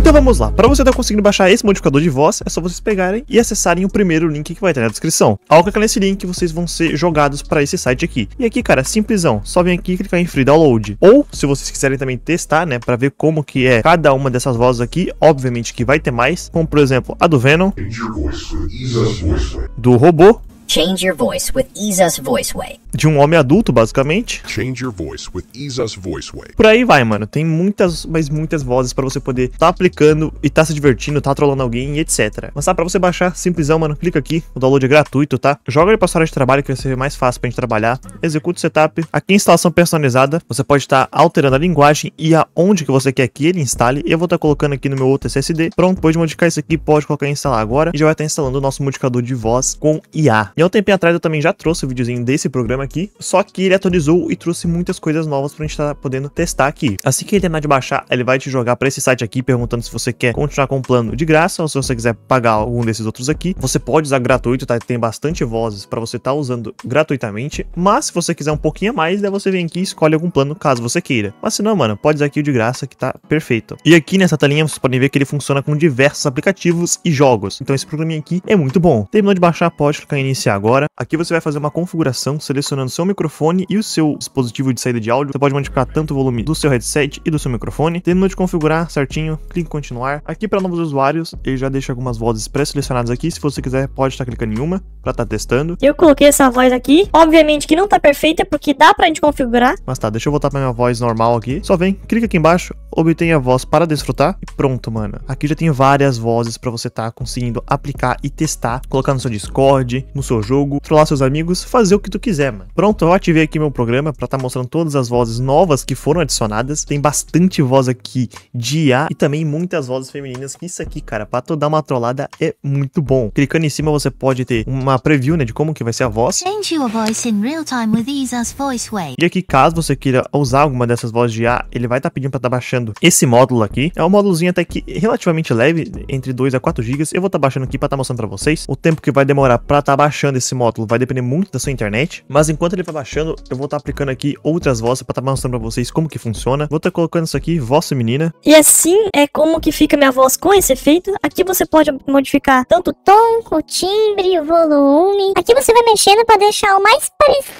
Então vamos lá, para você estar tá conseguindo baixar esse modificador de voz, é só vocês pegarem e acessarem o primeiro link que vai estar na descrição. Ao clicar nesse link, vocês vão ser jogados para esse site aqui. E aqui, cara, simplesão, só vem aqui e clicar em Free Download. Ou, se vocês quiserem também testar, né, para ver como que é cada uma dessas vozes aqui, obviamente que vai ter mais, como por exemplo, a do Venom, do robô, Change your voice with Isa's de um homem adulto, basicamente. Change your voice with Isa's Voice Way. Por aí vai, mano. Tem muitas, mas muitas vozes para você poder tá aplicando e tá se divertindo, tá trollando alguém e etc. Mas tá, pra você baixar, simplesão, mano, clica aqui. O download é gratuito, tá? Joga ele pra sua área de trabalho que vai ser mais fácil pra gente trabalhar. Executa o setup. Aqui instalação personalizada. Você pode estar tá alterando a linguagem e aonde que você quer que ele instale. Eu vou estar tá colocando aqui no meu outro SSD. Pronto, depois de modificar isso aqui, pode colocar em instalar agora. E já vai estar tá instalando o nosso modificador de voz com IA. E há um tempinho atrás eu também já trouxe o um videozinho desse programa programa aqui. Só que ele atualizou e trouxe muitas coisas novas pra gente estar tá podendo testar aqui. Assim que ele terminar de baixar, ele vai te jogar pra esse site aqui perguntando se você quer continuar com o plano de graça ou se você quiser pagar algum desses outros aqui. Você pode usar gratuito, tá? Tem bastante vozes para você estar tá usando gratuitamente. Mas se você quiser um pouquinho a mais, daí você vem aqui e escolhe algum plano caso você queira. Mas se não, mano, pode usar aqui o de graça que tá perfeito. E aqui nessa telinha vocês podem ver que ele funciona com diversos aplicativos e jogos. Então esse programinha aqui é muito bom. Terminou de baixar, pode clicar em iniciar agora. Aqui você vai fazer uma configuração, selecionar posicionando seu microfone e o seu dispositivo de saída de áudio, você pode modificar tanto o volume do seu headset e do seu microfone. Terminou de configurar certinho, clique em continuar. Aqui para novos usuários, ele já deixa algumas vozes pré-selecionadas aqui. Se você quiser, pode estar clicando em uma para estar tá testando. Eu coloquei essa voz aqui. Obviamente que não tá perfeita porque dá pra gente configurar. Mas tá, deixa eu voltar pra minha voz normal aqui. Só vem, clica aqui embaixo, obtenha a voz para desfrutar e pronto, mano. Aqui já tem várias vozes para você estar tá conseguindo aplicar e testar, colocar no seu Discord, no seu jogo, trollar seus amigos, fazer o que tu quiser, mano programa. Pronto, eu ativei aqui meu programa para estar tá mostrando todas as vozes novas que foram adicionadas. Tem bastante voz aqui de IA e também muitas vozes femininas. Isso aqui, cara, para tu dar uma trollada é muito bom. Clicando em cima você pode ter uma preview, né, de como que vai ser a voz. Change your voice in real time with voice way. E aqui, caso você queira usar alguma dessas vozes de IA, ele vai estar tá pedindo para estar tá baixando esse módulo aqui. É um módulozinho até que relativamente leve, entre 2 a 4 GB. Eu vou estar tá baixando aqui para estar tá mostrando para vocês. O tempo que vai demorar para estar tá baixando esse módulo vai depender muito da sua internet, mas enquanto ele vai tá baixando, eu vou estar tá aplicando aqui outras vozes para estar tá mostrando para vocês como que funciona. Vou estar tá colocando isso aqui, voz feminina. E assim é como que fica minha voz com esse efeito. Aqui você pode modificar tanto o tom, o timbre, o volume. Aqui você vai mexendo para deixar o mais parecido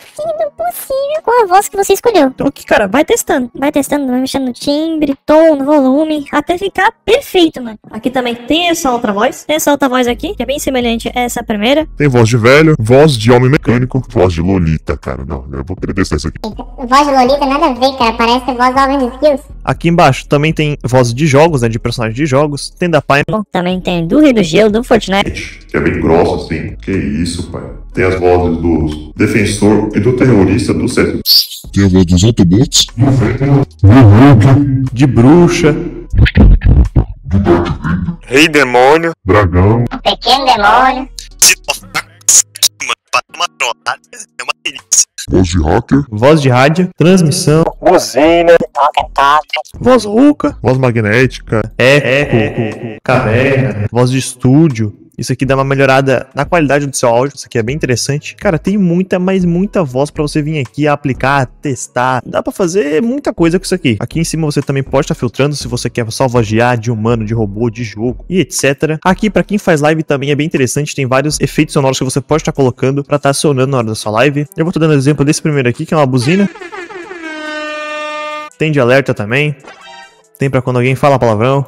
possível com a voz que você escolheu. Então aqui, cara, vai testando. Vai testando, vai mexendo no timbre, tom, no volume, até ficar perfeito, mano. Aqui também tem essa outra voz. Tem essa outra voz aqui, que é bem semelhante a essa primeira. Tem voz de velho, voz de homem mecânico, voz de loli. Lolita, cara. Não, eu vou detestar isso aqui. Voz de Lolita nada a ver, cara. Parece voz de Alvin Skills. Aqui embaixo também tem voz de jogos, né? De personagens de jogos. Tem da Pai. Né? Também tem do Rio do Gelo, do Fortnite. Que é bem grosso, assim. Que isso, pai. Tem as vozes do defensor e do terrorista do Céu. Tem a voz dos Autobots. De bruxa. Do Rei demônio. Dragão. Pequeno demônio é uma delícia. Voz de rocker. voz de rádio, transmissão, buzina, voz rouca, voz magnética, eco, caverna, voz de estúdio, isso aqui dá uma melhorada na qualidade do seu áudio, isso aqui é bem interessante. Cara, tem muita, mas muita voz para você vir aqui aplicar, testar. Dá para fazer muita coisa com isso aqui. Aqui em cima você também pode estar tá filtrando se você quer salvagear de humano, de robô, de jogo e etc. Aqui para quem faz live também é bem interessante, tem vários efeitos sonoros que você pode estar tá colocando para estar tá acionando na hora da sua live. Eu vou estar tá dando exemplo desse primeiro aqui, que é uma buzina. Tem de alerta também. Tem para quando alguém fala palavrão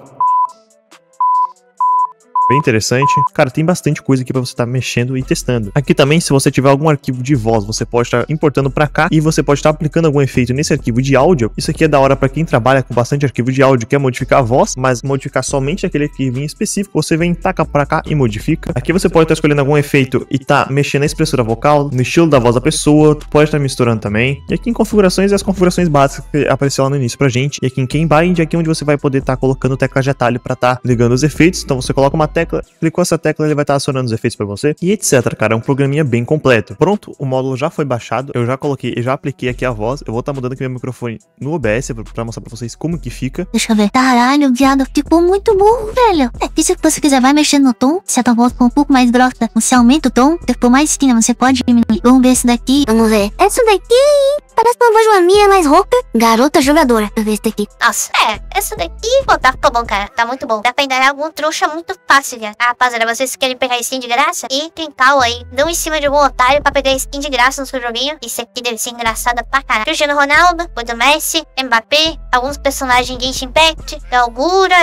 bem interessante. Cara, tem bastante coisa aqui para você estar tá mexendo e testando. Aqui também, se você tiver algum arquivo de voz, você pode estar tá importando para cá e você pode estar tá aplicando algum efeito nesse arquivo de áudio. Isso aqui é da hora para quem trabalha com bastante arquivo de áudio, quer modificar a voz, mas modificar somente aquele arquivo em específico, você vem taca para cá e modifica. Aqui você pode estar tá escolhendo algum efeito e tá mexendo na expressora vocal, no estilo da voz da pessoa, pode estar tá misturando também. E aqui em configurações, as configurações básicas que apareceu lá no início pra gente. E aqui em Keybind, aqui é é onde você vai poder estar tá colocando tecla de atalho para estar ligando os efeitos. Então você coloca uma tecla, clicou essa tecla, ele vai estar tá acionando os efeitos para você e etc, cara. É um programinha bem completo. Pronto, o módulo já foi baixado, eu já coloquei, eu já apliquei aqui a voz. Eu vou estar tá mudando aqui meu microfone no OBS para mostrar para vocês como que fica. Deixa eu ver. Caralho, viado, ficou muito burro velho. É isso que você quiser, vai mexendo no tom. Se a tua voz ficou um pouco mais grossa, você aumenta o tom. Se ficou mais fina, você pode diminuir. Vamos ver esse daqui. Vamos ver. Essa daqui Parece uma voz bojoamia mais rouca. Garota jogadora. Deixa eu ver esse daqui. Nossa, é. Essa daqui, pô, tá ficou bom, cara. Tá muito bom. Dá pra enganar algum trouxa muito fácil, cara. Ah, rapaziada, vocês querem pegar skin de graça? E quem cal aí? Dão em cima de algum otário pra pegar skin de graça no seu joguinho. Isso aqui deve ser engraçado pra caralho. Cristiano Ronaldo, do Messi, Mbappé, alguns personagens de Genshin Impact, Galgura,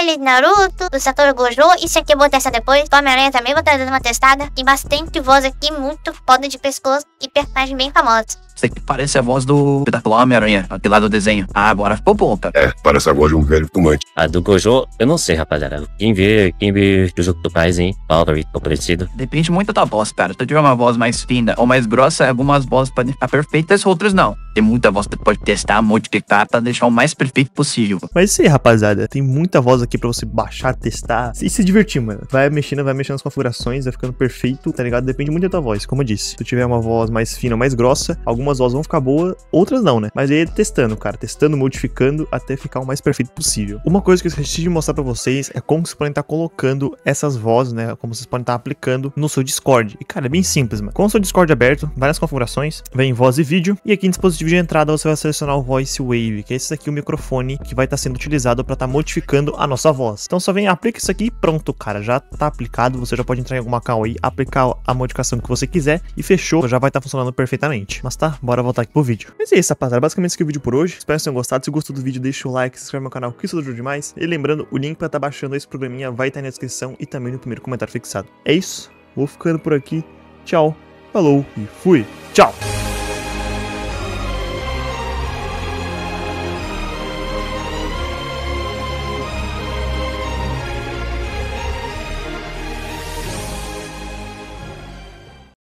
L, Naruto, do Satoru Gojo. Isso aqui eu vou testar depois. Homem-Aranha também vou estar tá dando uma testada. Tem bastante voz aqui, muito foda de pescoço e personagem bem famosos. Isso aqui parece a voz do espetacular Homem-Aranha, aqui lá do desenho. Ah, bora ficou bom, É, parece a voz de um velho fumante. A do Gojo, eu não sei, rapaziada. Quem vê, quem vê Jujutsu Kaisen, fala hein? mim que parecido. Depende muito da voz, cara. Se tu tiver uma voz mais fina ou mais grossa, algumas vozes podem ficar perfeitas, outras não ter muita voz, você pode testar, modificar para deixar o mais perfeito possível. Mas isso aí, rapaziada, tem muita voz aqui para você baixar, testar e se divertir, mano. Vai mexendo, vai mexendo nas configurações, vai ficando perfeito, tá ligado? Depende muito da tua voz, como eu disse. Se tu tiver uma voz mais fina, mais grossa, algumas vozes vão ficar boas, outras não, né? Mas aí é testando, cara, testando, modificando até ficar o mais perfeito possível. Uma coisa que eu esqueci de mostrar para vocês é como vocês podem estar colocando essas vozes, né? Como vocês podem estar aplicando no seu Discord. E cara, é bem simples, mano. Com o seu Discord aberto, várias configurações, vem voz e vídeo e aqui em dispositivo Tipo de entrada você vai selecionar o Voice Wave, que é esse aqui o microfone que vai estar tá sendo utilizado para estar tá modificando a nossa voz. Então só vem, aplica isso aqui e pronto, cara, já está aplicado, você já pode entrar em alguma call aí, aplicar a modificação que você quiser e fechou, já vai estar tá funcionando perfeitamente. Mas tá, bora voltar aqui pro vídeo. Mas é isso, rapaziada, basicamente esse aqui é o vídeo por hoje, espero que tenham gostado, se gostou do vídeo deixa o like, se inscreve no canal que isso ajuda demais, e lembrando, o link para estar tá baixando esse programinha vai estar tá na descrição e também no primeiro comentário fixado. É isso, vou ficando por aqui, tchau, falou e fui, tchau!